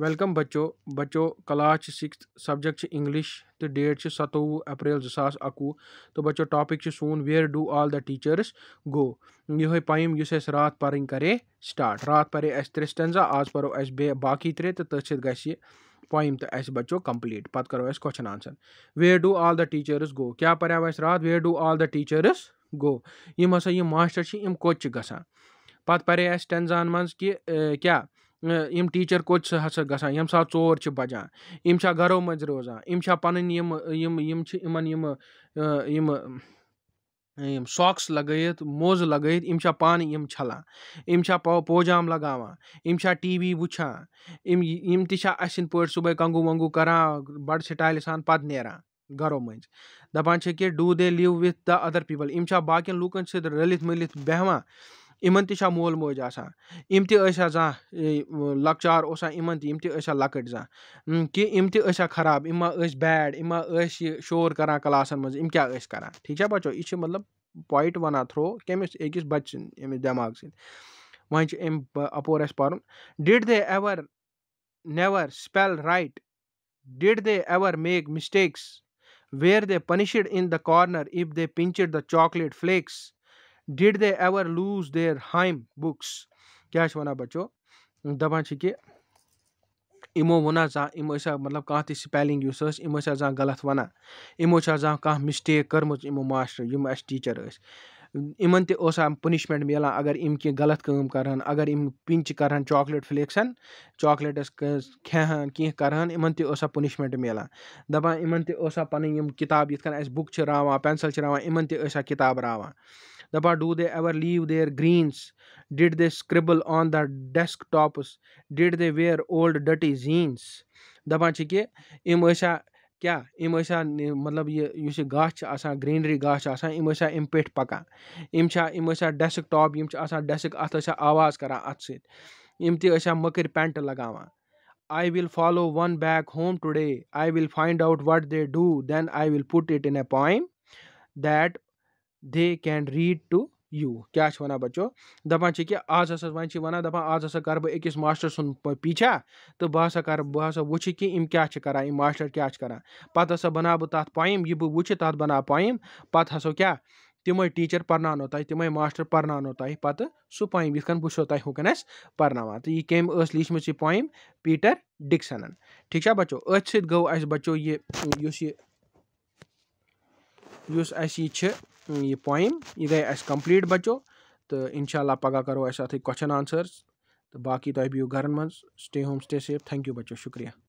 Welcome बच्चो बच्चो class six subject English तो डेट सतोवु अप्रैल जसास अकु तो बच्चो टॉपिक सोन where do all the teachers go ये पाइम इस रात पर्न करे स्टार्ट रात पर त्रेस्टेंजा आज पर्व बाकी त्रे तो तथित ग पॉइंट तो अस बचो कम्प्लीट पत करो अस question answer where do all the teachers go क्या पर्याव अस रात where do all the teachers go यम हसा यम मास्टर से यम कोच छ गसा अस टेंजान मंज क्या यम टीचर कोच हसा गसान यम सा चोर बजान यम घरों मज रोजान यम पन सॉक्स लगत मोज लगत यम पान यम छलान पोजाम लगवा यम टी वी वुछान यम यम तसन पे सुबह कंगू वंगू करान बड़ स्टाइल सान पद नान घरों मज दपान कि do they live with the other people इम बाकन लूकन सत रलित मिलित बेहवान इमन ते मोल मोज आसान इम जहाँ लकचार ओसा इमन ते इम ते लकट जहाँ कि इम ते खराब इमा बैड इमा शोर करान क्लासन मज इम क्या करान ठीक है बचो यह मतलब पॉइंट वन थ्रो कमिस अकिस बच अमिस दिमाग सद वह अम अपोर अस पुन did they ever never spell right did they ever make mistakes were they punished in the corner if they pinched the chocolate flakes did they ever lose their hymn books क्या वन बच्चो दपान कि इमो one जान या मतलब कह spelling उस जहाँ गलत वन इमो जहाँ कह मिस्टेक कर्म इमो मास्टर यम अस टीचर इन तम पनिशमेंट मिलान अगर इम कह गलत कम कर अगर इम पिंच कर चॉकलेट फ्लेक्सन चॉकलेटस खेहान कह कर इन तसा पनिशमेंट मिलान दपान इन तसा पन कब ये बुक रावान पेंसिल रावान इन तसा कताब रावान The bar do they ever leave their greens? Did they scribble on the desktops? Did they wear old dirty zines? The bar chikie, imosha क्या इम ऐसा मतलब ये इस गाछ आसान ग्रीनरी गाछ आसान इम ऐसा इम पे पकान इम इम डेस्क टॉप इम डेस्क अत आवाज़ करान अत सम तसा मकर पेंट लगावान I will follow one back home today. I will find out what they do. Then I will put it in a poem that they can read to you क्या वन बचो दपान कि आज हस वन वन दपा आज हसा कर बहस अकिस master सुन पीछा तो बह हसा कर बह हसा वो कि क्या करान इम मास्टर क्या करान पत हसा बना बह पॉइम यह बहु वु तथ बना पोइम पत हसो क्या तमें टीचर पर्नानो तुम तमें मास्टर पर्नानो तुम पत् सू पॉइम इथ वो तुम हुकन अस पर्नावान तो यह कम लीचम यह पॉइम पीटर डिक्सन ठीक है बचो अथ सो बचो यह یہِ پویِم یہِ گٔے اَسہِ کَمپٕلیٖٹ بَچو تہٕ اِنشاءاللہ پَگاہ کَرو أسۍ اَتھٕے کوسچَن آنسٲرٕس تہٕ باقٕے تۄہہِ بِہِو گَرَن منٛز سٹے ہوم سٹے سیف تھینٛک یوٗ بَچو شُکریہ